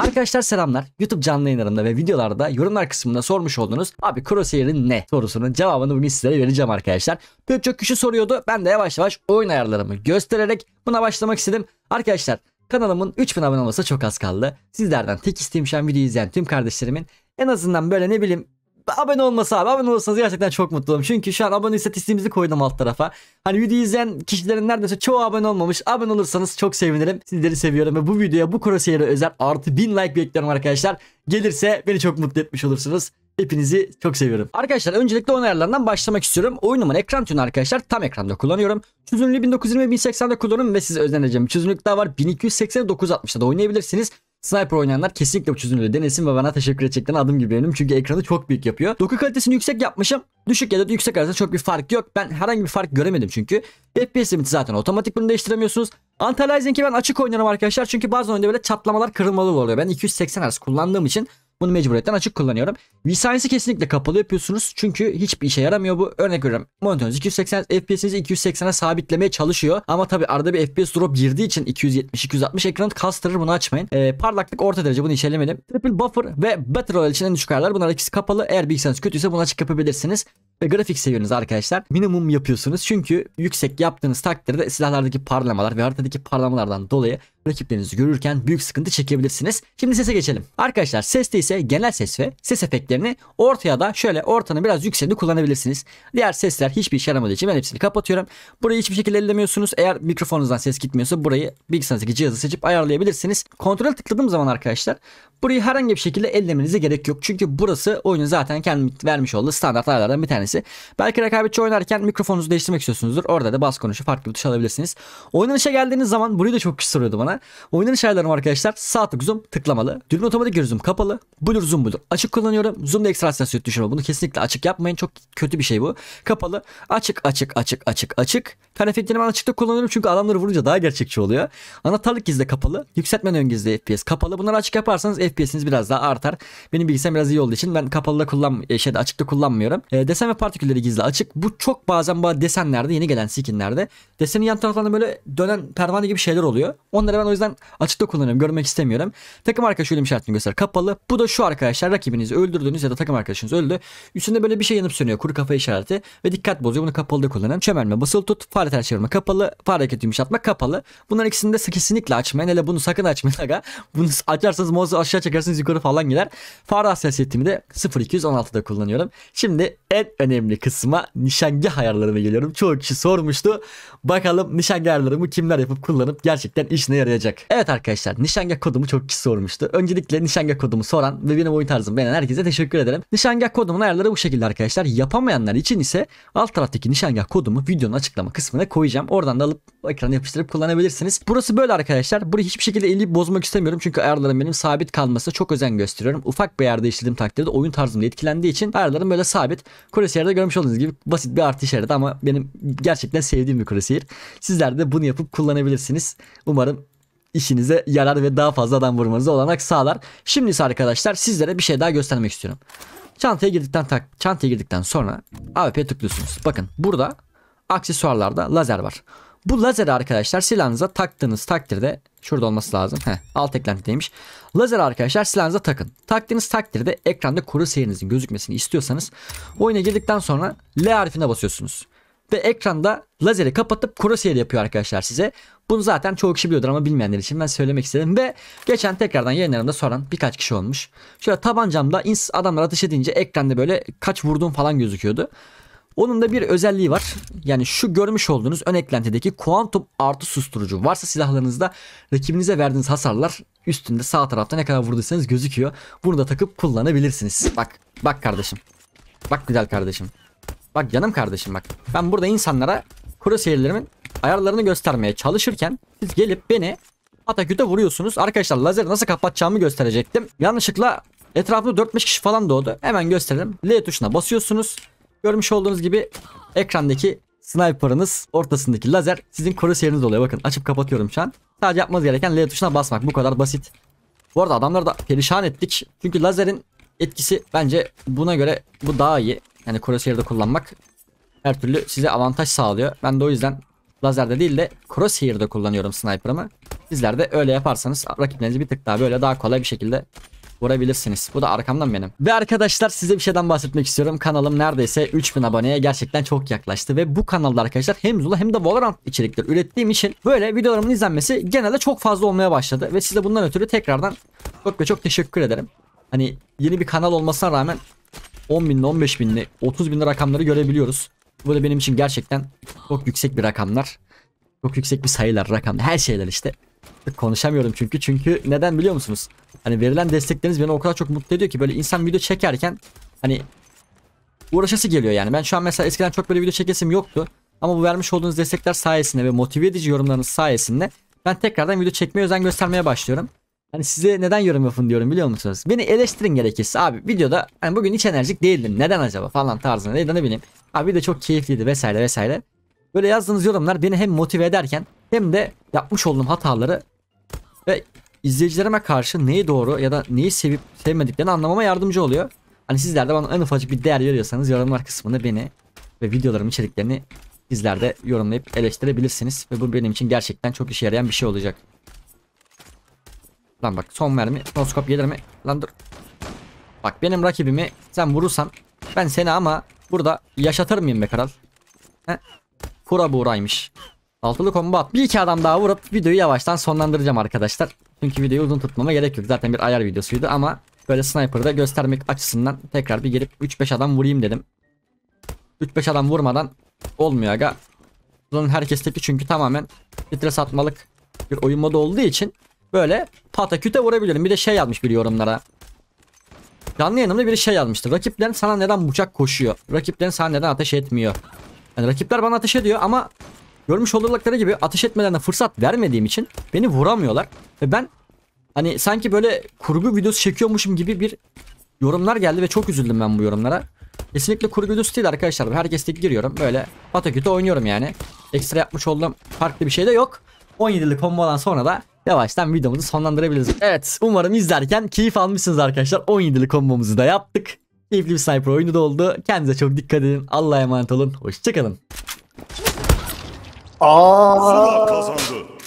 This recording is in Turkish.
Arkadaşlar selamlar. YouTube canlı yayınlarında ve videolarda yorumlar kısmında sormuş olduğunuz abi Crosshair'in ne sorusunun cevabını bugün sizlere vereceğim arkadaşlar. Pek çok kişi soruyordu. Ben de yavaş yavaş oyun ayarlarımı göstererek buna başlamak istedim. Arkadaşlar kanalımın 3000 abone olması çok az kaldı. Sizlerden tek isteğim şu an videoyu izleyen tüm kardeşlerimin en azından böyle ne bileyim abone olması abi. Abone olursanız gerçekten çok mutlu olurum. Çünkü şu an abone istatistiğimizi koydum alt tarafa. Hani videoyu izleyen kişilerin neredeyse çoğu abone olmamış. Abone olursanız çok sevinirim. Sizleri seviyorum ve bu videoya bu crosshair'e özel artı 1000 like bekliyorum arkadaşlar. Gelirse beni çok mutlu etmiş olursunuz. Hepinizi çok seviyorum. Arkadaşlar öncelikle oyun ayarlarından başlamak istiyorum. Oyunumun ekran tünü arkadaşlar tam ekranda kullanıyorum. Çözünürlüğü 1920 1080'de kullanıyorum ve size özeneceğim. Çözünürlük daha var 1280 960'da da oynayabilirsiniz. Sniper oynayanlar kesinlikle bu çözümleri denesin ve bana teşekkür edecekten adım gibi eminim. Çünkü ekranı çok büyük yapıyor. Doku kalitesini yüksek yapmışım. Düşük ya da yüksek arasında çok bir fark yok. Ben herhangi bir fark göremedim çünkü. FPS limiti zaten otomatik bunu değiştiremiyorsunuz. Antalyzing'i ben açık oynarım arkadaşlar. Çünkü bazı oyunda böyle çatlamalar kırılmalı oluyor. Ben 280 Hz kullandığım için bunu mecburiyetten açık kullanıyorum. VSense'i kesinlikle kapalı yapıyorsunuz. Çünkü hiçbir işe yaramıyor bu. Örnek veriyorum. Monitörünüz 280 FPS'inizi 280'e sabitlemeye çalışıyor. Ama tabi arada bir FPS drop girdiği için 270-260 ekranı kastırır bunu açmayın. Ee, parlaklık orta derece bunu işelemedim. Triple Buffer ve Battle Royale için en düşük ayarlar. Bunlar ikisi kapalı. Eğer bilgisayarınız kötüyse bunu açık yapabilirsiniz ve grafik seviyeniz arkadaşlar minimum yapıyorsunuz. Çünkü yüksek yaptığınız takdirde silahlardaki parlamalar ve haritadaki parlamalardan dolayı rakiplerinizi görürken büyük sıkıntı çekebilirsiniz. Şimdi sese geçelim. Arkadaşlar seste ise genel ses ve ses efektlerini ortaya da şöyle ortanın biraz yükseğinde kullanabilirsiniz. Diğer sesler hiçbir işe yaramadığı için ben hepsini kapatıyorum. Burayı hiçbir şekilde ellemiyorsunuz. Eğer mikrofonunuzdan ses gitmiyorsa burayı bilgisayarınızdaki cihazı seçip ayarlayabilirsiniz. Kontrol tıkladığım zaman arkadaşlar burayı herhangi bir şekilde ellemenize gerek yok. Çünkü burası oyunun zaten kendi vermiş olduğu standart ayarlardan bir tanesi tanesi. Belki rekabetçi oynarken mikrofonunuzu değiştirmek istiyorsunuzdur. Orada da bas konuşu farklı bir tuş alabilirsiniz. Oynanışa geldiğiniz zaman burayı da çok kişi soruyordu bana. Oynanış ayarlarım arkadaşlar sağ tık zoom tıklamalı. Dürbün otomatik geri kapalı. Blur zoom blur açık kullanıyorum. Zoom'da ekstra sensör düşürme. Bunu kesinlikle açık yapmayın. Çok kötü bir şey bu. Kapalı. Açık açık açık açık açık. Kare filtreleri ben açıkta kullanıyorum çünkü adamları vurunca daha gerçekçi oluyor. Anahtarlık gizli kapalı. Yükseltme ön gizli FPS kapalı. Bunları açık yaparsanız FPS'iniz biraz daha artar. Benim bilgisayarım biraz iyi olduğu için ben kapalıda kullan e, şeyde açıkta kullanmıyorum. E, desen ve partikülleri gizli açık. Bu çok bazen bu desenlerde yeni gelen skinlerde desenin yan taraflarında böyle dönen pervane gibi şeyler oluyor. Onları ben o yüzden açıkta kullanıyorum. Görmek istemiyorum. Takım arkadaşı ölüm işaretini göster. Kapalı. Bu da şu arkadaşlar rakibinizi öldürdüğünüz ya da takım arkadaşınız öldü. Üstünde böyle bir şey yanıp sönüyor. Kuru kafa işareti ve dikkat bozuyor. Bunu kapalı da kullanın. Çömelme basılı tut. Fare ters çevirme kapalı. Fare hareketi yumuşatma kapalı. Bunların ikisini de kesinlikle açmayın. Hele bunu sakın açmayın aga. Bunu açarsanız mouse'u aşağı çekersiniz yukarı falan gider. Fare hassasiyetimi de 0216'da kullanıyorum. Şimdi en önemli önemli kısma nişangah ayarlarına geliyorum. Çoğu kişi sormuştu. Bakalım nişangah ayarlarımı kimler yapıp kullanıp gerçekten işine yarayacak. Evet arkadaşlar nişangah kodumu çok kişi sormuştu. Öncelikle nişangah kodumu soran ve benim oyun tarzımı beğenen herkese teşekkür ederim. Nişangah kodumun ayarları bu şekilde arkadaşlar. Yapamayanlar için ise alt taraftaki nişangah kodumu videonun açıklama kısmına koyacağım. Oradan da alıp o ekrana yapıştırıp kullanabilirsiniz. Burası böyle arkadaşlar. Burayı hiçbir şekilde eleyip bozmak istemiyorum. Çünkü ayarların benim sabit kalmasına çok özen gösteriyorum. Ufak bir ayar değiştirdiğim takdirde oyun tarzımda etkilendiği için ayarlarım böyle sabit. Kurasiyer'de görmüş olduğunuz gibi basit bir artı işareti ama benim gerçekten sevdiğim bir kurasiyer. Sizler de bunu yapıp kullanabilirsiniz. Umarım işinize yarar ve daha fazla adam vurmanızı olanak sağlar. Şimdi ise arkadaşlar sizlere bir şey daha göstermek istiyorum. Çantaya girdikten tak çantaya girdikten sonra AWP'ye tıklıyorsunuz. Bakın burada aksesuarlarda lazer var. Bu lazeri arkadaşlar silahınıza taktığınız takdirde şurada olması lazım. Heh, alt eklentideymiş. Lazer arkadaşlar silahınıza takın. Taktığınız takdirde ekranda kuru seyirinizin gözükmesini istiyorsanız oyuna girdikten sonra L harfine basıyorsunuz. Ve ekranda lazeri kapatıp kuru seyir yapıyor arkadaşlar size. Bunu zaten çoğu kişi biliyordur ama bilmeyenler için ben söylemek istedim. Ve geçen tekrardan yayınlarımda soran birkaç kişi olmuş. Şöyle tabancamla adamlar atış edince ekranda böyle kaç vurduğum falan gözüküyordu. Onun da bir özelliği var. Yani şu görmüş olduğunuz ön eklentideki kuantum artı susturucu varsa silahlarınızda rakibinize verdiğiniz hasarlar üstünde sağ tarafta ne kadar vurduysanız gözüküyor. Bunu da takıp kullanabilirsiniz. Bak bak kardeşim. Bak güzel kardeşim. Bak canım kardeşim bak. Ben burada insanlara kuru seyirlerimin ayarlarını göstermeye çalışırken siz gelip beni Ataküt'e vuruyorsunuz. Arkadaşlar lazeri nasıl kapatacağımı gösterecektim. Yanlışlıkla etrafında 4-5 kişi falan doğdu. Hemen gösterelim. L tuşuna basıyorsunuz. Görmüş olduğunuz gibi ekrandaki sniper'ınız ortasındaki lazer sizin crosshair'ınız oluyor. Bakın açıp kapatıyorum şu an. Sadece yapmanız gereken L tuşuna basmak. Bu kadar basit. Bu arada adamları da perişan ettik. Çünkü lazerin etkisi bence buna göre bu daha iyi. Yani crosshair'da kullanmak her türlü size avantaj sağlıyor. Ben de o yüzden lazerde değil de crosshair'da kullanıyorum sniper'ımı. Sizler de öyle yaparsanız rakiplerinizi bir tık daha böyle daha kolay bir şekilde vurabilirsiniz. Bu da arkamdan benim. Ve arkadaşlar size bir şeyden bahsetmek istiyorum. Kanalım neredeyse 3000 aboneye gerçekten çok yaklaştı ve bu kanalda arkadaşlar hem Zula hem de Valorant içerikleri ürettiğim için böyle videolarımın izlenmesi genelde çok fazla olmaya başladı ve size bundan ötürü tekrardan çok ve çok teşekkür ederim. Hani yeni bir kanal olmasına rağmen 10 binli 15 binli 30 binli rakamları görebiliyoruz. Bu da benim için gerçekten çok yüksek bir rakamlar. Çok yüksek bir sayılar rakamlar her şeyler işte. Konuşamıyorum çünkü çünkü neden biliyor musunuz? Hani verilen destekleriniz beni o kadar çok mutlu ediyor ki böyle insan video çekerken hani uğraşası geliyor yani. Ben şu an mesela eskiden çok böyle video çekesim yoktu. Ama bu vermiş olduğunuz destekler sayesinde ve motive edici yorumlarınız sayesinde ben tekrardan video çekmeye özen göstermeye başlıyorum. Hani size neden yorum yapın diyorum biliyor musunuz? Beni eleştirin gerekirse abi videoda hani bugün hiç enerjik değildim neden acaba falan tarzında neden ne bileyim. Abi de çok keyifliydi vesaire vesaire. Böyle yazdığınız yorumlar beni hem motive ederken hem de yapmış olduğum hataları ve izleyicilerime karşı neyi doğru ya da neyi sevip sevmediklerini anlamama yardımcı oluyor. Hani sizler de bana en ufacık bir değer veriyorsanız yorumlar kısmında beni ve videolarım içeriklerini sizler de yorumlayıp eleştirebilirsiniz. Ve bu benim için gerçekten çok işe yarayan bir şey olacak. Lan bak son mermi noskop gelir mi? Lan dur. Bak benim rakibimi sen vurursan ben seni ama burada yaşatır mıyım be kral? He? Kura buğraymış. Altılı kombo Bir iki adam daha vurup videoyu yavaştan sonlandıracağım arkadaşlar. Çünkü videoyu uzun tutmama gerek yok. Zaten bir ayar videosuydu ama böyle sniper'da göstermek açısından tekrar bir gelip 3-5 adam vurayım dedim. 3-5 adam vurmadan olmuyor aga. Bunun herkesteki çünkü tamamen stres atmalık bir oyun modu olduğu için böyle pataküte vurabilirim. Bir de şey yazmış bir yorumlara. Canlı yayınımda biri şey yazmıştı. Rakiplerin sana neden bıçak koşuyor? Rakiplerin sana neden ateş etmiyor? Yani rakipler bana ateş ediyor ama Görmüş oldukları gibi ateş de fırsat vermediğim için beni vuramıyorlar. Ve ben hani sanki böyle kurgu videosu çekiyormuşum gibi bir yorumlar geldi ve çok üzüldüm ben bu yorumlara. Kesinlikle kurgu videosu değil arkadaşlar. Herkeste giriyorum. Böyle pataküte oynuyorum yani. Ekstra yapmış olduğum farklı bir şey de yok. 17'lik kombodan sonra da yavaştan videomuzu sonlandırabiliriz. Evet umarım izlerken keyif almışsınız arkadaşlar. 17'lik kombomuzu da yaptık. Keyifli bir sniper oyunu da oldu. Kendinize çok dikkat edin. Allah'a emanet olun. Hoşçakalın. ああ。